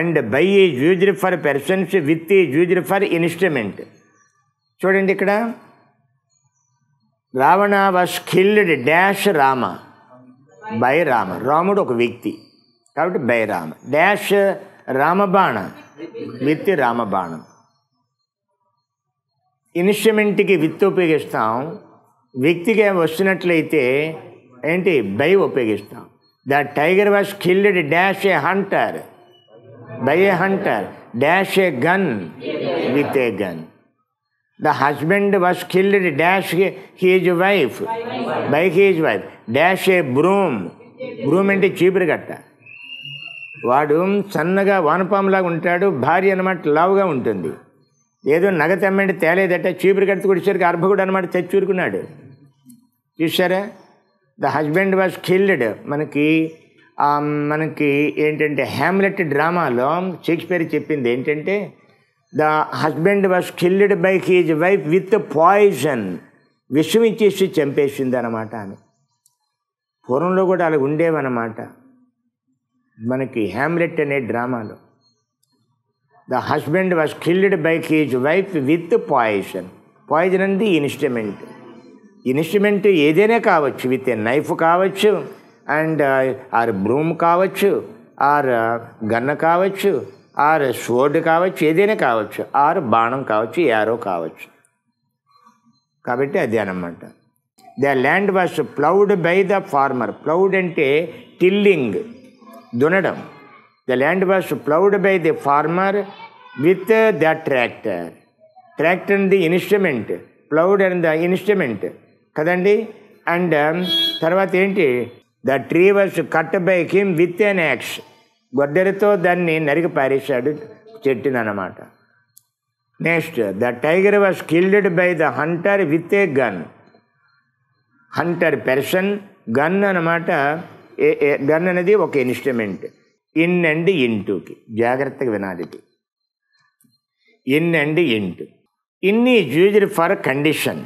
And by is used for persons with is used for instrument చూడండి ఇక్కడ Ravana was killed dash Rama by Rama రాముడు ఒక వ్యక్తి కాబట్టి బై రామ డాష్ రామబాణ విత్ రామబాణం ఇన్స్ట్రుమెంట్కి విత్ ఉపయోగిస్తాం వ్యక్తిగా వస్తున్నట్లయితే ఏంటి బై ఉపయోగిస్తాం the tiger was killed dash a hunter by a hunter dash a gun with a gun the husband was killed dash his wife by his wife dash a broom broom అంటే చీపురు గట్ట వాడు సన్నగా వానపాములాగా ఉంటాడు భార్య అనమాట లావుగా ఉంటుంది ఏదో నగ తెమ్మండి తేలేదట చీపురు కడితే కొడిసరికి అర్భకుడు అనమాట తెచ్చూరుకున్నాడు చూసారా ద హస్బెండ్ వాజ్ కిల్డ్ మనకి మనకి ఏంటంటే హ్యామ్లెట్ డ్రామాలో షేక్స్పియర్ చెప్పింది ఏంటంటే the husband was killed by his wife with poison విషం ఇచ్చేసి చంపేసింది అనమాట అని పూర్వంలో కూడా అలా ఉండేవన్నమాట మనకి హ్యామ్లెట్ అనే డ్రామాలో the husband was killed by his wife with poison poison అనేది ఇన్స్ట్రుమెంట్ ఇన్స్ట్రుమెంట్ ఏదైనా కావచ్చు విత్ ఏ నైఫ్ కావచ్చు అండ్ ఆర్ బ్రూమ్ కావచ్చు ఆర్ గన్న కావచ్చు ఆర్ స్వర్డ్ కావచ్చు ఏదైనా కావచ్చు ఆర్ బాణం కావచ్చు ఏరో కావచ్చు కాబట్టి అది అనమాట the land was ploughed by the farmer ploughed అంటే టిల్లింగ్ దునడం the land was ploughed by the farmer with the tractor tractor and the instrument ploughed and the instrument కదండి అండ్ తర్వాత ఏంటి the tree was cut by him with an axe గొడ్డలితో దాన్ని నరికి పారేశాడు చెట్టుని అనమాట next the tiger was killed by the hunter with a gun hunter person gun అనమాట గన్ అనేది ఒక ఇన్స్ట్రుమెంట్ ఇన్ అండ్ ఇంటూకి జాగ్రత్తగా వినాలి in and into in is used for condition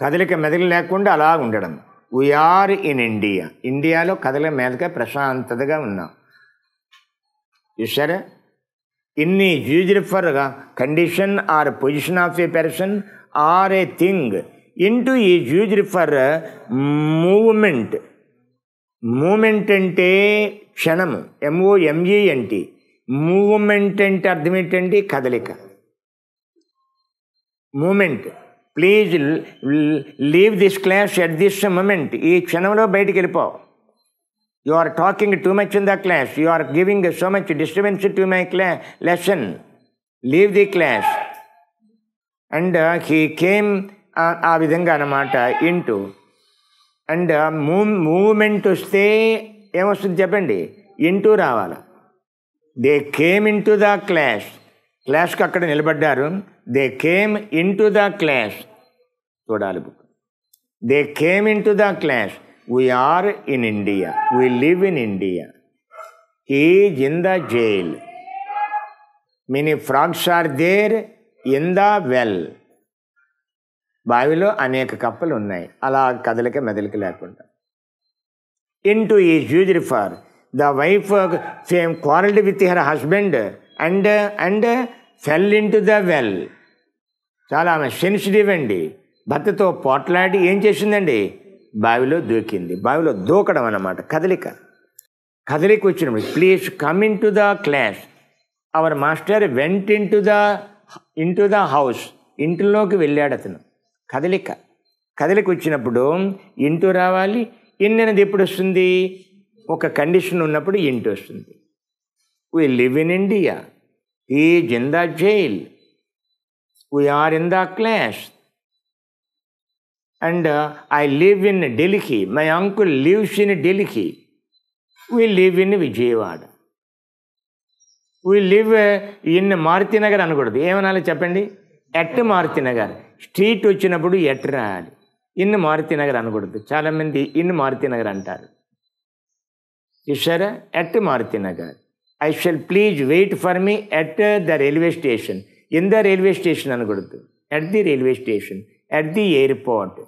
కదలిక మెదలు లేకుండా అలా ఉండడం వీఆర్ ఇన్ ఇండియా ఇండియాలో కథల మీదకే ప్రశాంతతగా ఉన్నాం చూసారా ఇన్ని యూజ్ రిఫర్గా condition or position of a person or a thing into ఈ యూజ్ రిఫర్ మూవ్మెంట్ మూమెంట్ అంటే క్షణము ఎంఓ ఎంఈ అంటే మూవ్మెంట్ అంటే అర్థం ఏంటంటే కదలిక moment please leave this class at this moment ఈ క్షణంలో బయటికి వెళ్ళిపో you are talking too much in the class you are giving so much disturbance to my class lesson leave the class and he came ఆ విధంగా అన్నమాట into and మూ movement వస్తే ఏమొస్తుంది చెప్పండి ఇంటూ రావాలి they came into the class క్లాష్కి అక్కడ నిలబడ్డారు they came into the class చూడాలి book they came into the class or in India we live in India he's in the jail many frogs are there in the well బావిలో అనేక కప్పలు ఉన్నాయి అలా కదలిక మెదలిక లేకుండా into is used for the wife same quarrelled with her husband and and fell into the well చాలా ఆమె సెన్సిటివ్ అండి భర్తతో పోట్లాడి ఏం చేసిందండి బావిలో దూకింది బావిలో దూకడం అన్నమాట కదలిక కదలిక వచ్చినప్పుడు please come into the class our master went into the into the house ఇంటిలోకి వెళ్ళాడు అతను కదలిక కదలిక వచ్చినప్పుడు ఇంటూ రావాలి ఇన్ అనేది ఎప్పుడు వస్తుంది ఒక కండిషన్ ఉన్నప్పుడు ఇంటూ వస్తుంది We live in India. He is in the jail. We are in the clash. And uh, I live in Delhi. My uncle lives in Delhi. We live in Vijayawada. We live in Marutinagar అనకూడదు ఏమనాలి చెప్పండి at Marutinagar street వచ్చినప్పుడు at రాయాలి in Marutinagar అనకూడదు చాలామంది in Marutinagar అంటారు చూసారా at Marutinagar I shall please wait for me at the railway station in the railway station అనకూడదు at the railway station at the airport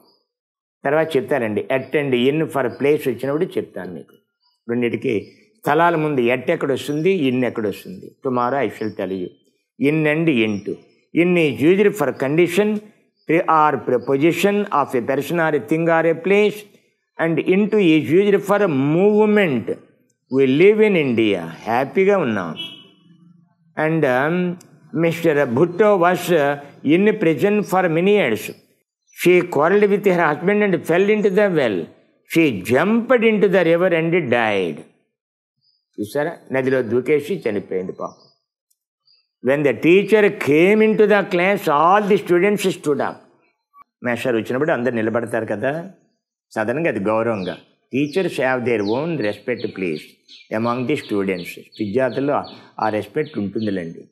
తర్వాత చెప్తారండి at and in for place వచ్చినప్పుడు చెప్తాను మీకు రెండింటికి స్థలాల ముందు ఎట్ ఎక్కడ వస్తుంది ఇన్ ఎక్కడ వస్తుంది tomorrow I shall tell you in and into in is used for condition or proposition of a person or a thing or a place and into is used for movement we live in India హ్యాపీగా ఉన్నాం and mister Bhutto was in present for many years she quarrelled with her husband and fell into the well she jumped into the river and died చూసారా నదిలో దూకేసి చనిపోయింది పాపం when the teacher came into the class all the students stood మేషర్ వచ్చినప్పుడు అందరు నిలబడతారు కదా సదన్గా అది గౌరవంగా Teachers have their own respect placed among the students. విద్యార్థుల్లో ఆ రెస్పెక్ట్ ఉంటుందిలేండి